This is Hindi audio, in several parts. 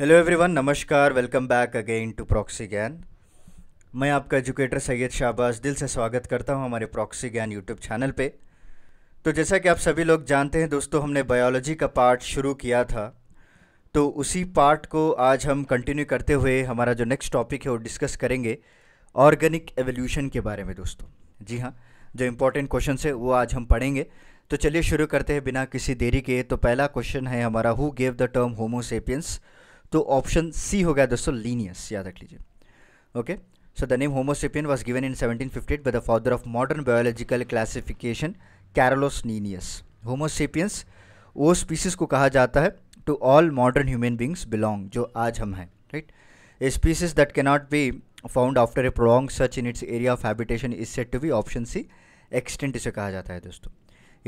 हेलो एवरीवन नमस्कार welcome back again to Proxy Gyan मैं आपका एजुकेटर सैयद शाहबाज दिल से स्वागत करता हूं हमारे प्रॉक्सी ज्ञान यूट्यूब चैनल पे तो जैसा कि आप सभी लोग जानते हैं दोस्तों हमने बायोलॉजी का पार्ट शुरू किया था तो उसी पार्ट को आज हम कंटिन्यू करते हुए हमारा जो नेक्स्ट टॉपिक है वो डिस्कस करेंगे ऑर्गेनिक एवोल्यूशन के बारे में दोस्तों जी हाँ जो इम्पोर्टेंट क्वेश्चन है वो आज हम पढ़ेंगे तो चलिए शुरू करते हैं बिना किसी देरी के तो पहला क्वेश्चन है हमारा who gave the term Homo sapiens तो ऑप्शन सी हो गया दोस्तों लीनियस याद रख लीजिए okay so the name Homo sapien was given in seventeen eight by the father of modern biological classification Carolus Linnaeus Homo sapiens वो स्पीसीज को कहा जाता है to all modern human beings belong जो आज हम हैं right a species that cannot be found after a prolonged search in its area of habitation is set to be option C extinct इसे कहा जाता है दोस्तों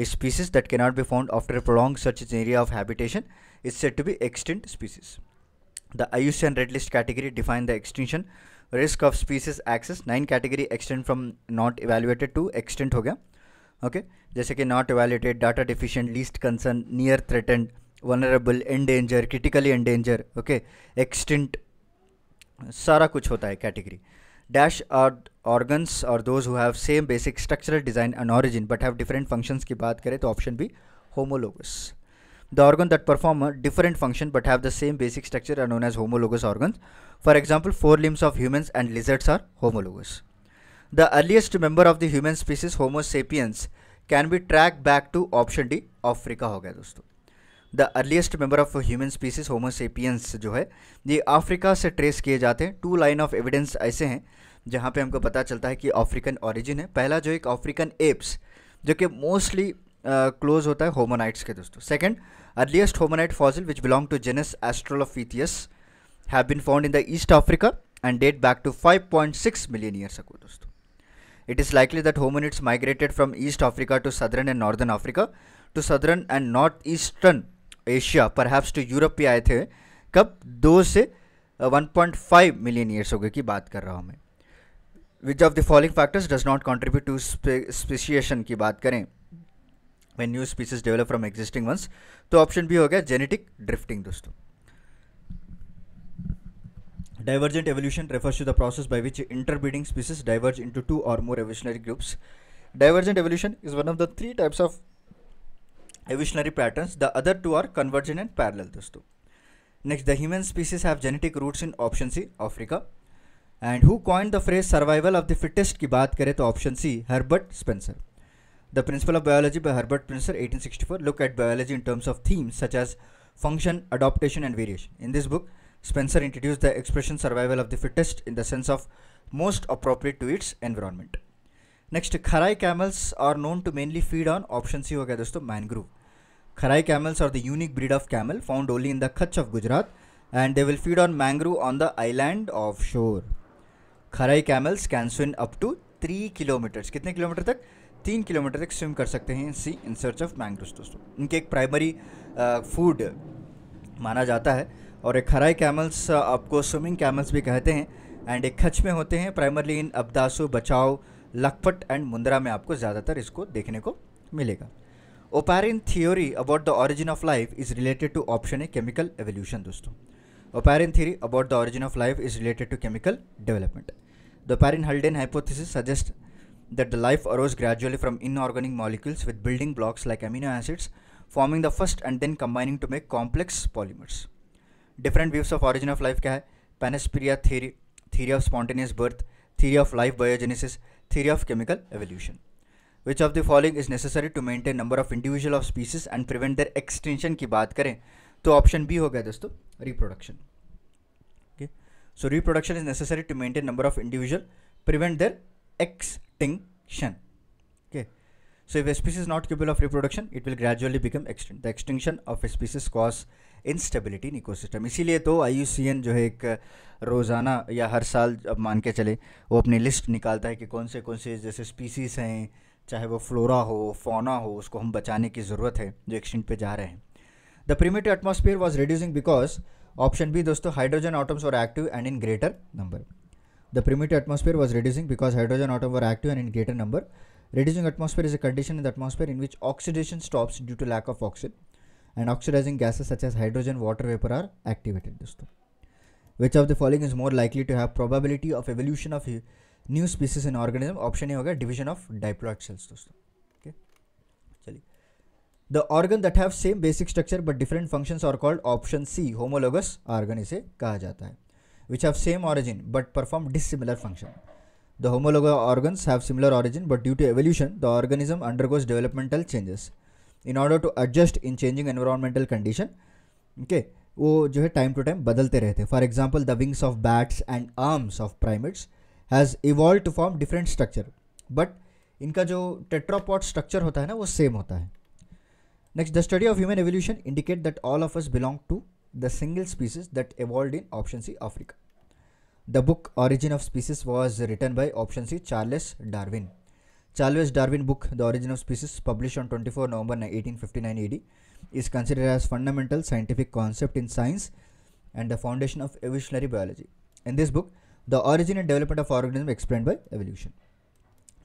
a species के not be found after a prolonged search in area of habitation is set to be extinct species The IUCN Red List category define the extinction risk of species access nine category extend from not evaluated to extent हो गया ओके okay? जैसे कि not evaluated data deficient least concern near threatened vulnerable endanger critically endanger okay extinct सारा कुछ होता है कैटेगरी डैश और ऑर्गन्स और those who have same basic structural design and origin but have different functions की बात करें तो option B homologous the organ that perform a different function but have the same basic structure are known as homologous organs. For example, four limbs of humans and lizards are homologous. The earliest member of the human species Homo sapiens can be tracked back to option D africa ho gaya dosto the earliest member of a human species homo sapiens jo hai ye africa se trace kiye jate hain two line of evidence aise hain जहाँ पे हमको पता चलता है कि अफ्रीकन ऑरिजिन है पहला जो एक अफ्रीकन एप्स जो कि मोस्टली क्लोज होता है होमोनाइट्स के दोस्तों second earliest hominid fossil which belong to genus Australopithecus have been found in the east Africa and date back to 5.6 million years ago दोस्तों likely that likely migrated hominids east Africa to southern and northern Africa to southern and north eastern Asia पर perhaps टू यूरोप भी आए थे कब दो से 1.5 मिलियन ईयर्स हो गए की बात कर रहा हूँ मैं which of the following factors does not contribute to speciation की बात करें when new species develop from existing ones तो ऑप्शन भी हो गया जेनेटिक ड्रिफ्टिंग दोस्तों divergent evolution refers to the process by which interbreeding species diverge into two और more evolutionary groups divergent evolution is one of the three types of evolutionary pattern the other two are convergence and parallel दोस्तों next the human species have genetic roots in option C Africa and who coined the phrase survival of the fittest की बात करें तो option C Herbert Spencer The Principle of Biology by Herbert Prinzer, 1864, look at biology in terms of themes such as function, adaptation, and variation. In this book, Spencer introduced the expression survival of the fittest in the sense of most appropriate to its environment. Next, Kharai camels are known to mainly feed on option C, mangrove. Kharai camels are the unique breed of camel found only in the Kutch of Gujarat and they will feed on mangrove on the island offshore. Kharai camels can swim up to 3 kilometers. How many kilometers? तीन किलोमीटर तक स्विम कर सकते हैं sea in search of mangrove दोस्तों इनके एक प्राइमरी फूड माना जाता है और एक खराई कैमल्स आपको स्विमिंग कैमल्स भी कहते हैं एंड एक खच में होते हैं प्राइमरली इन अबदासु बचाओ लखपट एंड मुंद्रा में आपको ज़्यादातर इसको देखने को मिलेगा Oparin theory about the origin of life is related to option A chemical evolution दोस्तों Oparin theory about the origin of life is related to chemical development the Oparin Haldane hypothesis suggest that the life arose gradually from inorganic molecules with building blocks like amino acids, forming the first and then combining to make complex polymers. Different views of origin of life क्या है Panisperia theory, theory of spontaneous birth, theory of life biogenesis, theory of chemical evolution. Which of the following is necessary to maintain number of individual of species and prevent their extinction की बात करें तो ऑप्शन बी हो गया दोस्तों reproduction okay so reproduction is necessary to maintain number of individual prevent their extinction. Okay. So if a species is not capable of reproduction, it will gradually become extinct. The extinction of a species cause instability in ecosystem इसीलिए तो आई जो है एक uh, रोज़ाना या हर साल अब मान के चले वो अपनी लिस्ट निकालता है कि कौन से कौन से जैसे स्पीसीज़ हैं चाहे वो फ्लोरा हो फोना हो उसको हम बचाने की ज़रूरत है जो एक्सटिंक्ट पे जा रहे हैं the primitive atmosphere was reducing because option B दोस्तों हाइड्रोजन आटम्स और active and in greater number The primitive atmosphere was reducing because hydrogen atoms were active and in greater number. Reducing atmosphere is a condition in the atmosphere in which oxidation stops due to lack of oxygen and oxidizing gases such as hydrogen, water vapor are activated. Which of the following is more likely to have probability of evolution of new species in organism? Option A division of diploid cells दोस्तों. Okay. The organ that have same basic structure but different functions are called option C homologous organ is कहा जाता which have same origin but perform dissimilar function the homologue organs have similar origin but due to evolution the organism undergoes developmental changes in order to adjust in changing environmental condition okay वो जो है टाइम टू टाइम बदलते रहते हैं for example the wings of bats and arms of primates has evolve to form different structure but इनका जो टेट्रापॉट स्ट्रक्चर होता है ना वो सेम होता है next the study of human evolution indicate that all of us belong to the single species that evolved in option C Africa. The book Origin of Species was written by option C Charles Darwin. Charles Darwin book The Origin of Species published on 24 November 1859 AD is considered as fundamental scientific concept in science and the foundation of evolutionary biology. In this book, the origin and development of organism explained by evolution.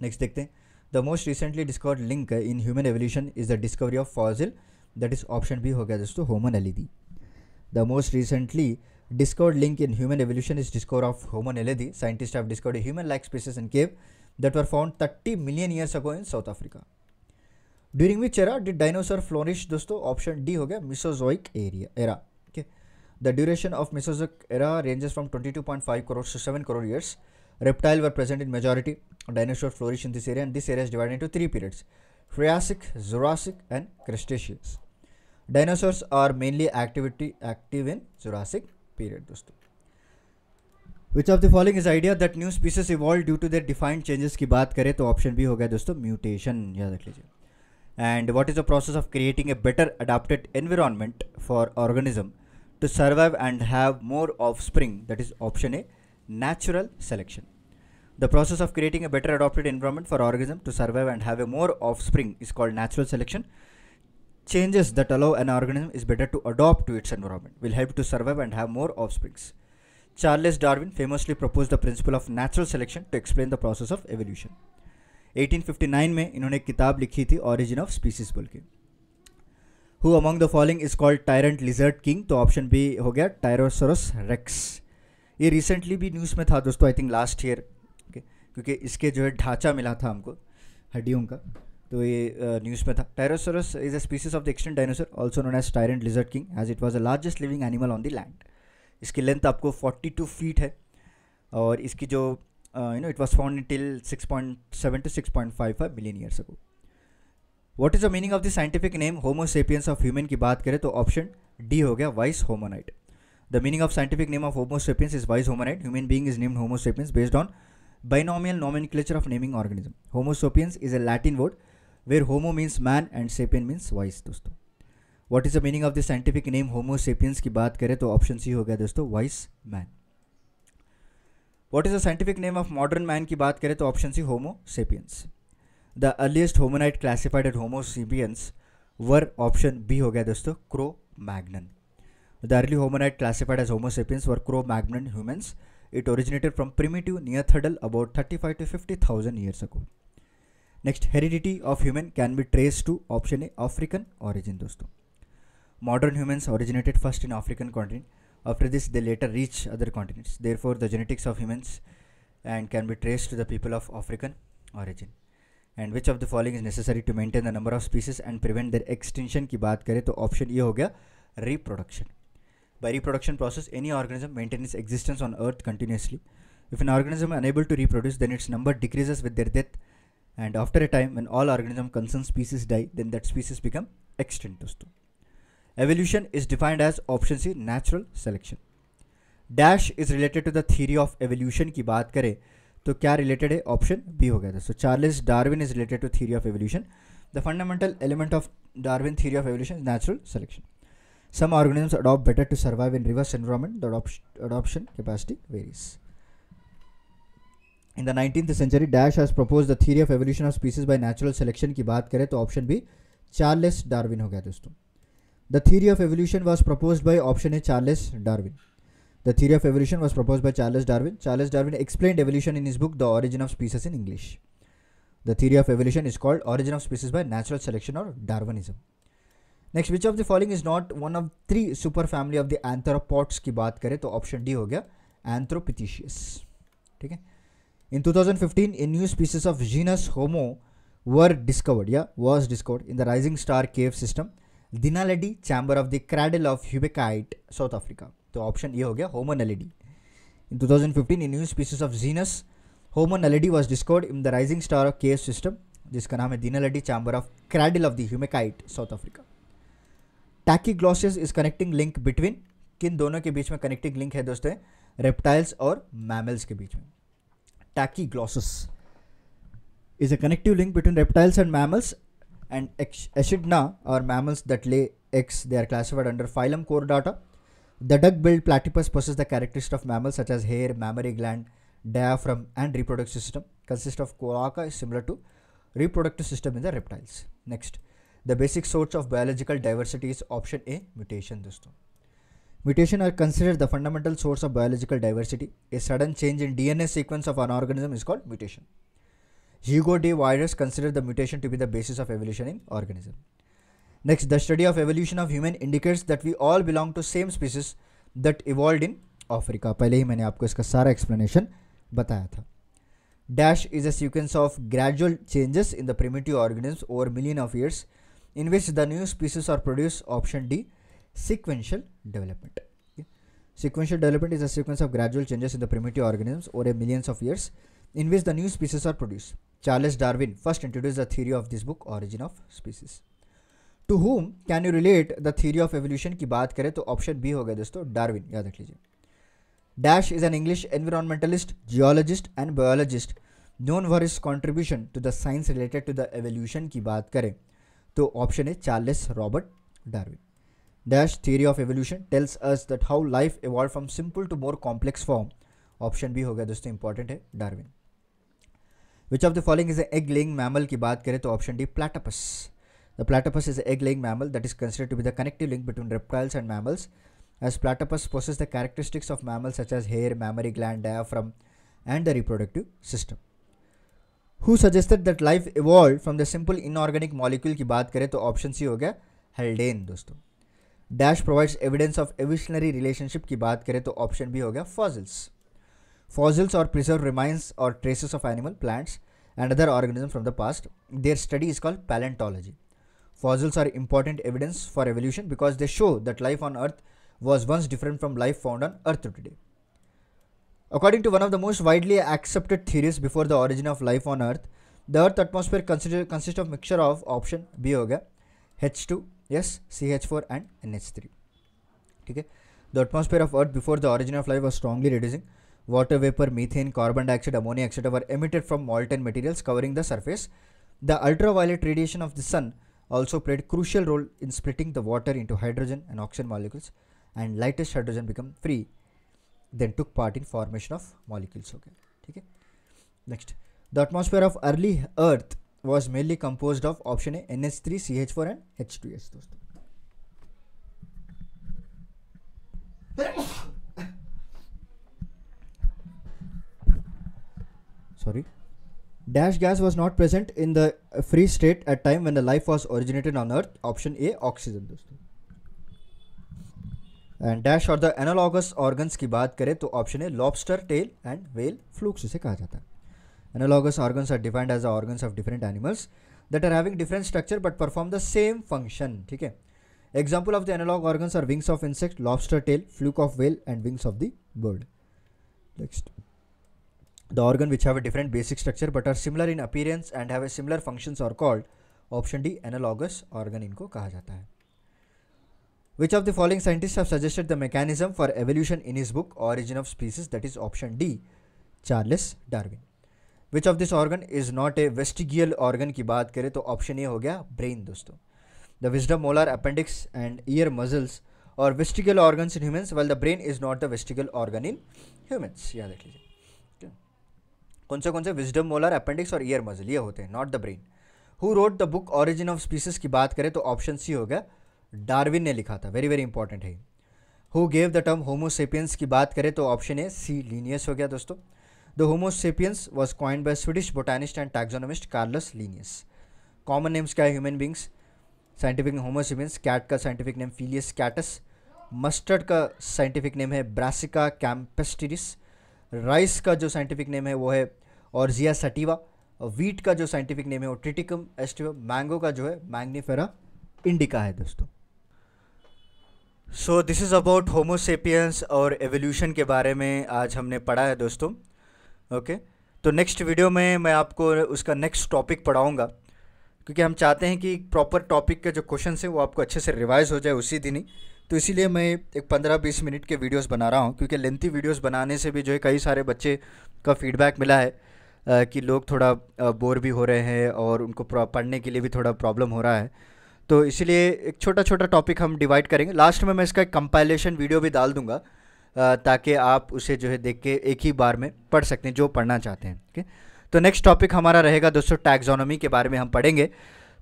Next, देखते हैं the most recently discovered link in human evolution is the discovery of fossil that is option B हो गया दोस्तों होमन The most recently discovered link in human evolution is discovery of Homo naledi. Scientists have discovered human-like species in cave that were found 30 million years ago in South Africa. during which era did dinosaur flourish dosto option d ho gaya mesozoic era era okay the duration of mesozoic era ranges from 22.5 crores to 7 crore years reptile were present in majority dinosaur flourish in this area and this area is divided into three periods Triassic, Jurassic and Cretaceous. Dinosaurs are mainly activity active in Jurassic period दोस्तों which of the following is idea that new species evolve due to their defined changes की बात करें तो ऑप्शन भी हो गया दोस्तों म्यूटेशन याद रख लीजिए and what is the process of creating a better adapted environment for organism to survive and have more offspring that is option A selection the process of creating a better adopted environment for organism to survive and have a more offspring is called natural selection Changes that allow an organism is better to adapt to its environment will help to survive and have more offsprings. Charles Darwin famously proposed the principle of natural selection to explain the process of evolution. 1859 में इन्होंने किताब लिखी थी ऑरिजिन ऑफ स्पीसीज बोल के who among the following is called tyrant lizard king तो ऑप्शन बी हो गया टायरोसोरस रेक्स ये रिसेंटली भी न्यूज़ में था दोस्तों आई थिंक लास्ट ईयर क्योंकि इसके जो है ढांचा मिला था हमको हड्डियों का तो ये न्यूज़ में था pterosaurus is a species of the extinct dinosaur also known as tyrant lizard king as it was a largest living animal on the land इसकी लेंथ आपको 42 फीट है और इसकी जो you know it was found till 6.7 to five million years ago what is the meaning of the scientific name Homo sapiens of human की बात करें तो ऑप्शन डी हो गया wise होमोनाइट the meaning of scientific name of Homo sapiens is wise hominid human being is named Homo sapiens based on binomial nomenclature of naming organism Homo sapiens is a Latin word where homo means man and sapien means wise दोस्तों what is the meaning of the scientific name homo sapiens की बात करें तो ऑप्शन सी हो गया दोस्तों wise man what is the scientific name of modern man की बात करें तो option C homo sapiens the earliest hominid classified at homo sapiens were option B हो गया दोस्तों Cro Magnon the early hominid classified as homo sapiens were Cro Magnon humans It Neanderthal about thirty five to fifty thousand years ago. Next heredity of human can be trace to option A African origin दोस्तों modern humans originated first in African continent after this they later reach other continents therefore the genetics of humans and can be trace to the people of African origin and which of the following is necessary to maintain the number of species and prevent their extension की बात करें तो ऑप्शन ये हो गया reproduction By reproduction process any organism maintain is existence on earth continuously. If an organism unable to reproduce then its number decreases with their death and after a time when all organism concerned species die then that species become extinct dosto evolution is defined as option c natural selection dash is related to the theory of evolution ki baat kare to kya related hai option b ho gaya so charles darwin is related to theory of evolution the fundamental element of darwin theory of evolution is natural selection some organisms adopt better to survive in reverse environment the adoption capacity varies in the nineteen century dash has propose the theory of evolution of species by natural selection की बात करें तो ऑप्शन बी चार्लेस डार्विन हो गया दोस्तों the theory of evolution was propose by option A Charles Darwin the theory of evolution was propose by Charles Darwin Charles Darwin explain evolution in is book the origin of species in English the theory of evolution is called origin of species by natural selection और Darwinism next which of the following is not one of three super family of the anthropoids की बात करें तो ऑप्शन डी हो गया एंथ्रोपिथिशियस ठीक है In 2015, a new species of genus Homo were discovered, yeah, was discovered in the Rising Star Cave system, Dinaledi chamber of the cradle of Hubekite, South Africa. तो ऑप्शन ये हो गया Homo naledi in 2015 a new species of genus Homo naledi was discovered in the Rising Star of cave system जिसका नाम है Dinaledi chamber of cradle of the humankind South Africa टैकी ग्लॉसिस इज कनेक्टिंग लिंक बिटवीन किन दोनों के बीच में कनेक्टिंग लिंक है दोस्तों रेप्टाइल्स और मैमल्स के बीच में tachyglossus is a connective link between reptiles and mammals and echidna are mammals that lay eggs. They are classified under phylum core data. The duck-billed platypus possesses the characteristics of mammals such as hair, mammary gland, diaphragm and reproductive system. Consists of cloaca similar to reproductive system in the reptiles. Next, the basic source of biological diversity is option A, mutation. Dosto. Mutation are considered the fundamental source of biological diversity. A sudden change in DNA sequence of an organism is called mutation. Hugo D. Virus considered the mutation to be the basis of evolution in organism. Next, the study of evolution of human indicates that we all belong to same species that evolved in Africa. पहले ही मैंने आपको इसका सारा explanation बताया था Dash is a sequence of gradual changes in the primitive organisms over million of years in which the new species are produced. Option D. sequential development. Okay. Sequential development is a sequence of gradual changes in the primitive organisms over a millions of years in which the new species are produced. Charles Darwin first introduced the theory of this book Origin of Species. To whom can you relate the theory of evolution की बात करें तो option B हो गया दोस्तों Darwin याद रख लीजिए Dash is an English environmentalist, geologist and biologist known for his contribution to the science related to the evolution की बात करें तो option है Charles Robert Darwin. Dash theory of evolution tells us that how life evolved from simple to more complex form option B हो गया दोस्तों इंपॉर्टेंट है Darwin which of the following is egg laying mammal की बात करें तो option D platypus the platypus is egg laying mammal that is consider to be the connective link between reptiles and mammals as platypus possess the characteristics of mammals such as hair mammary gland diaphragm and the reproductive system who suggested that life evolve from the simple inorganic molecule की बात करें तो ऑप्शन सी हो गया हेल्डेन दोस्तों Dash provides evidence of evolutionary relationship. की बात करें तो ऑप्शन भी हो गया fossils fossils or preserve remains और traces of animal plants and other organisms from the past. Their study is called paleontology. Fossils are important evidence for evolution because they show that life on Earth was once different from life found on Earth today. According to one of the most widely accepted theories before the origin of life on Earth, the Earth atmosphere consider, consists of mixture of option B hoga, H2 yes ch4 and nh3 okay the atmosphere of earth before the origin of life was strongly reducing water vapor methane carbon dioxide ammonia etc were emitted from molten materials covering the surface the ultraviolet radiation of the sun also played crucial role in splitting the water into hydrogen and oxygen molecules and lightest hydrogen become free then took part in formation of molecules okay okay next the atmosphere of early earth was mainly compose of option A N H three C H four and H two S दोस्तों sorry dash gas was not present in the free state at time when the life was originated on earth option A oxygen दोस्तों एंड डैश और द एनालॉगस ऑर्गन्स की बात करें तो option A lobster tail and whale flukes उसे कहा जाता है Analogous organs are defined as the organs of different animals that are having different structure but perform the same function. Okay. Example of the analog organs are wings of insect, lobster tail, fluke of whale and wings of the bird. Next. The organ which have a different basic structure but are similar in appearance and have a similar functions are called option D analogous organ इनको कहा जाता है Which of the following scientists have suggested the mechanism for evolution in his book Origin of Species? That is option D. Charles Darwin. Which of this organ is not a vestigial organ की बात करें तो ऑप्शन ए हो गया ब्रेन दोस्तों the wisdom molar appendix and ear muscles और vestigial organ in humans well the brain is not the vestigial organ in humans याद रख लीजिए कौन से कौन से विजडम मोलर अपेंडिक्स और ईयर मजल ये होते हैं not the brain who wrote the book origin of species की बात करें तो ऑप्शन सी हो गया डार्विन ने लिखा था वेरी वेरी इंपॉर्टेंट है who gave the term Homo sapiens की बात करें तो ऑप्शन ए सी लीनियस हो गया दोस्तों The Homo sapiens was coined by Swedish botanist and taxonomist Carlos Linnaeus. Common names क्या है human beings scientific Homo cat का scientific name Felis catus mustard का साइंटिफिक नेम है ब्रासिका कैम्पेस्टिरिस राइस का जो साइंटिफिक नेम है वो है और जिया सटीवा वीट का जो साइंटिफिक नेम है वो ट्रिटिकम एस्टिव मैंगो का जो है मैग्नीफेरा इंडिका है दोस्तों so this is about Homo sapiens और एवोल्यूशन के बारे में आज हमने पढ़ा है दोस्तों ओके तो नेक्स्ट वीडियो में मैं आपको उसका नेक्स्ट टॉपिक पढ़ाऊँगा क्योंकि हम चाहते हैं कि प्रॉपर टॉपिक का जो क्वेश्चन है वो आपको अच्छे से रिवाइज हो जाए उसी दिन ही तो इसीलिए मैं एक पंद्रह बीस मिनट के वीडियोस बना रहा हूँ क्योंकि लेंथी वीडियोस बनाने से भी जो है कई सारे बच्चे का फीडबैक मिला है आ, कि लोग थोड़ा बोर भी हो रहे हैं और उनको पढ़ने के लिए भी थोड़ा प्रॉब्लम हो रहा है तो इसीलिए एक छोटा छोटा टॉपिक हम डिवाइड करेंगे लास्ट में मैं इसका एक कंपाइलेशन वीडियो भी डाल दूँगा ताकि आप उसे जो है देख के एक ही बार में पढ़ सकते हैं जो पढ़ना चाहते हैं ठीक है तो नेक्स्ट टॉपिक हमारा रहेगा दोस्तों टैक्सोनॉमी के बारे में हम पढ़ेंगे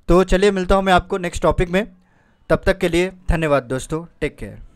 तो चलिए मिलता हूँ मैं आपको नेक्स्ट टॉपिक में तब तक के लिए धन्यवाद दोस्तों टेक केयर